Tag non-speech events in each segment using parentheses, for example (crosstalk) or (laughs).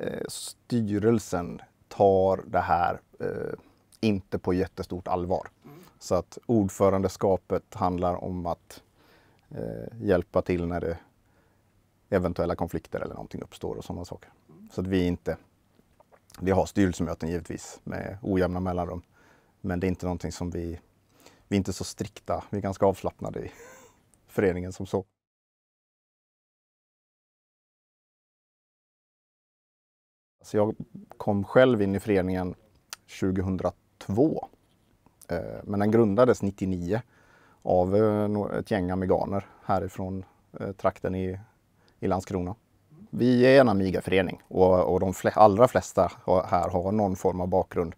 Eh, styrelsen tar det här eh, inte på jättestort allvar. Så att ordförandeskapet handlar om att eh, hjälpa till när det eventuella konflikter eller någonting uppstår och sådana saker. Så att vi inte, vi har styrelsemöten givetvis med ojämna mellanrum. Men det är inte någonting som vi, vi är inte så strikta, vi är ganska avslappnade i (laughs) föreningen som så. Alltså jag kom själv in i föreningen 2002. Eh, men den grundades 99 av eh, ett gäng amiganer härifrån eh, trakten i, i Landskrona. Vi är en amigaförening och, och de fl allra flesta här har någon form av bakgrund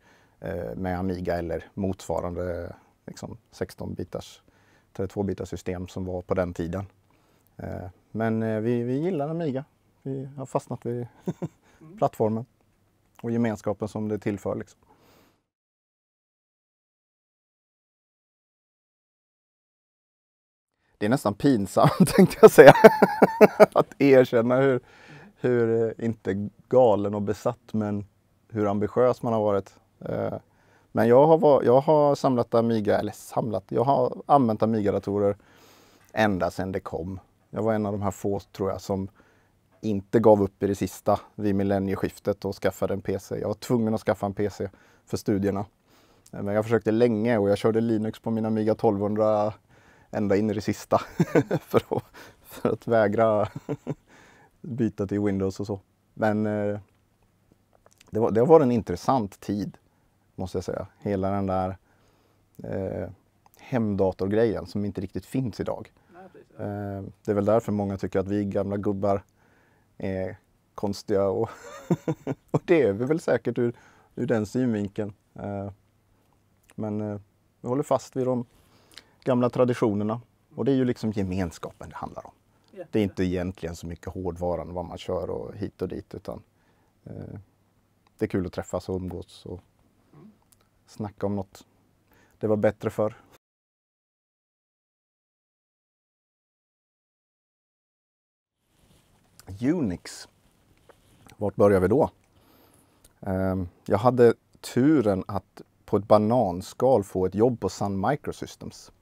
med Amiga eller motsvarande liksom 16-bitars, 32-bitars system som var på den tiden. Men vi, vi gillar Amiga. Vi har fastnat vid (laughs) plattformen och gemenskapen som det tillför. Liksom. Det är nästan pinsamt (laughs) tänkte jag säga. (laughs) att erkänna hur, hur, eh, inte galen och besatt men hur ambitiös man har varit. Eh, men jag har, jag har samlat Amiga, eller samlat, jag har använt Amiga-datorer ända sedan det kom. Jag var en av de här få tror jag som inte gav upp i det sista vid millennieskiftet och skaffade en PC. Jag var tvungen att skaffa en PC för studierna. Men jag försökte länge och jag körde Linux på min Amiga 1200 ända in i det sista (laughs) för, att, för att vägra (laughs) byta till Windows och så. Men eh, det var, det var en intressant tid, måste jag säga. Hela den där eh, hemdatorgrejen som inte riktigt finns idag. Eh, det är väl därför många tycker att vi gamla gubbar är konstiga och, (laughs) och det är vi väl säkert ur, ur den synvinkeln. Eh, men eh, vi håller fast vid de gamla traditionerna och det är ju liksom gemenskapen det handlar om. Det är inte egentligen så mycket hårdvaran vad man kör och hit och dit utan eh, det är kul att träffas och umgås och mm. snacka om något. Det var bättre förr. Unix. Vart börjar vi då? Ehm, jag hade turen att på ett bananskal få ett jobb på Sun Microsystems.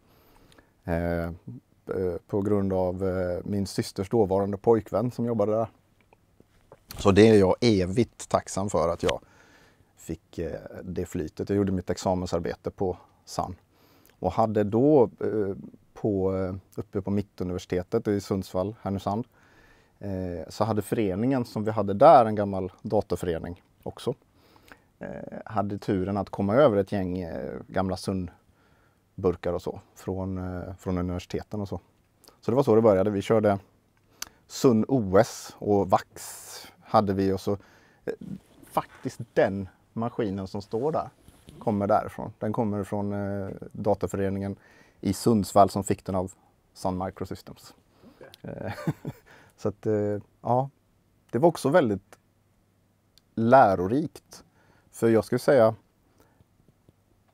Ehm, eh, på grund av eh, min systers dåvarande pojkvän som jobbade där. Så det är jag evigt tacksam för att jag fick eh, det flytet. Jag gjorde mitt examensarbete på Sun och hade då på, uppe på Mittuniversitetet i Sundsvall, Härnösand, Eh, så hade föreningen som vi hade där, en gammal datorförening också, eh, hade turen att komma över ett gäng eh, gamla Sunn-burkar och så från, från universiteten och så. Så det var så det började. Vi körde Sunn OS och VAX hade vi och så faktiskt den maskinen som står där kommer därifrån. Den kommer från eh, dataföreningen i Sundsvall som fick den av Sun Microsystems. Okay. (laughs) Så att, eh, ja, det var också väldigt lärorikt. För jag skulle säga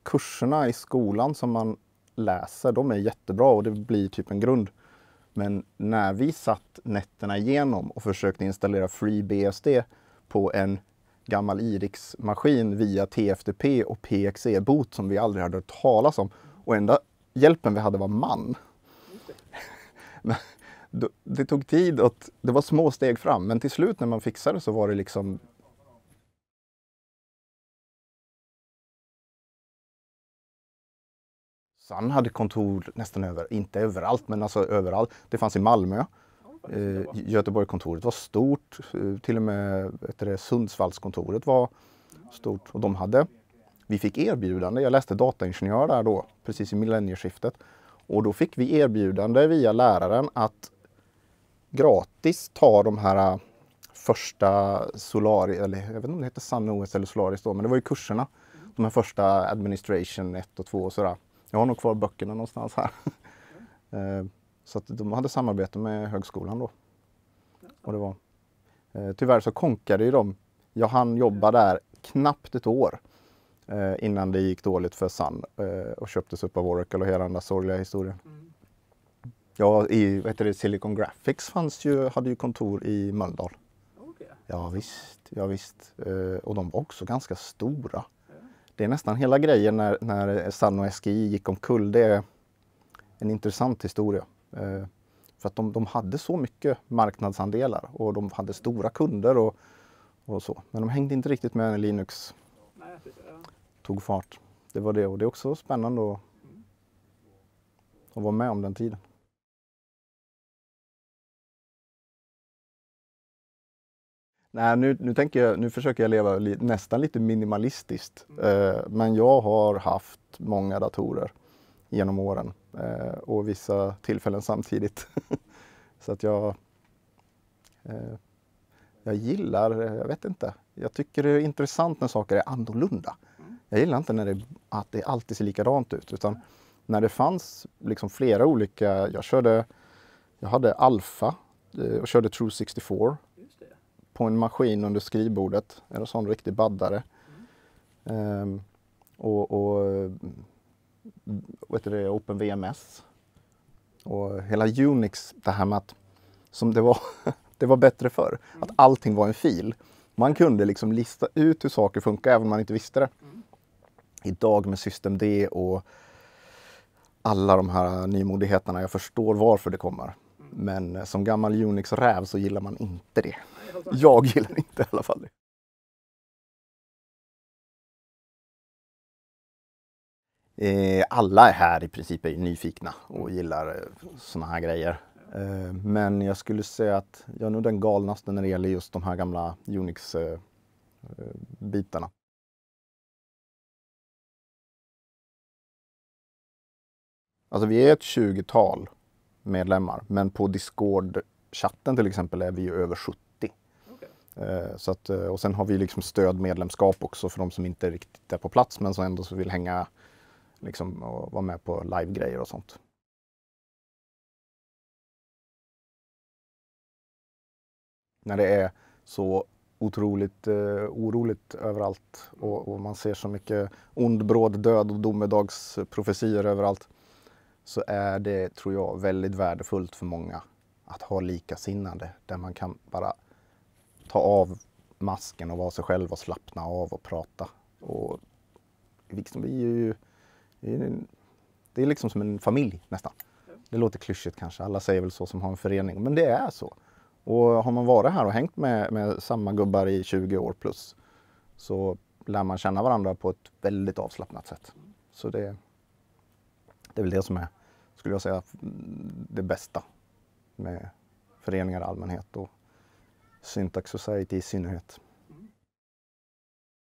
kurserna i skolan som man läser, de är jättebra och det blir typ en grund. Men när vi satt nätterna igenom och försökte installera FreeBSD på en gammal IRIX-maskin via TFTP och PXE-boot som vi aldrig hade hört talas om. Och enda hjälpen vi hade var man. (laughs) det tog tid och det var små steg fram, men till slut när man fixade så var det liksom Sann hade kontor nästan över, inte överallt, men alltså överallt. Det fanns i Malmö. Eh, Göteborgskontoret var stort. Eh, till och med det, Sundsvallskontoret var stort och de hade. Vi fick erbjudande. Jag läste dataingenjör där då, precis i millennieskiftet. Och då fick vi erbjudande via läraren att gratis ta de här äh, första Solaris, eller jag vet inte om det heter SunOS eller Solaris då, men det var ju kurserna. De här första Administration 1 och 2 och sådär. Jag har nog kvar böckerna någonstans här. Mm. (laughs) så att de hade samarbete med högskolan då. Och det var, eh, tyvärr så konkade ju de. Jag hann jobba mm. där knappt ett år eh, innan det gick dåligt för Sun och köptes upp av Oracle och hela den där sorgliga historien. Mm. Ja, i vad heter det, Silicon Graphics fanns ju, hade ju kontor i Mölndal. Okay. Ja, visst, ja, visst. Eh, och de var också ganska stora. Det är nästan hela grejen när, när Sanno SGI gick omkull. Det är en intressant historia. Eh, för att de, de hade så mycket marknadsandelar och de hade stora kunder och, och så. Men de hängde inte riktigt med när Linux tog fart. Det var det och det är också spännande att, mm. att vara med om den tiden. Nej, nu, nu, tänker jag, nu försöker jag leva li, nästan lite minimalistiskt. Mm. Eh, men jag har haft många datorer genom åren eh, och vissa tillfällen samtidigt. (laughs) så att jag, eh, jag gillar, jag vet inte, jag tycker det är intressant när saker är annorlunda. Mm. Jag gillar inte när det, att det alltid ser likadant ut utan mm. när det fanns liksom flera olika, jag körde, jag hade Alfa eh, och körde True 64 på en maskin under skrivbordet. En sån riktig baddare. Mm. och, och vet du det, OpenVMS. Och hela Unix, det här med att som det var, (laughs) det var bättre förr, mm. att allting var en fil. Man kunde liksom lista ut hur saker funkar även om man inte visste det. Mm. Idag med systemd och alla de här nymodigheterna, jag förstår varför det kommer. Mm. Men som gammal Unix-räv så gillar man inte det. Alltså. jag gillar inte i alla fall det. Eh, alla här i princip är nyfikna och gillar eh, såna här grejer. Eh, men jag skulle säga att jag är nog den galnaste när det gäller just de här gamla Unix-bitarna. Alltså vi är ett 20-tal medlemmar, men på Discord-chatten till exempel är vi över 70 Eh, så att, eh, och sen har vi liksom stödmedlemskap också för de som inte riktigt är på plats men som ändå vill hänga liksom, och vara med på livegrejer och sånt. När det är så otroligt eh, oroligt överallt och, och, man ser så mycket ond, bråd, död och domedagsprofetior överallt så är det, tror jag, väldigt värdefullt för många att ha likasinnade där man kan bara ta av masken och vara sig själv och slappna av och prata. Och liksom, vi är ju, det är liksom som en familj nästan. Det låter klyschigt kanske, alla säger väl så som har en förening, men det är så. Och har man varit här och hängt med, med samma gubbar i 20 år plus så lär man känna varandra på ett väldigt avslappnat sätt. Så det, det är väl det som är, skulle jag säga, det bästa med föreningar i allmänhet och Syntax Society i synnerhet.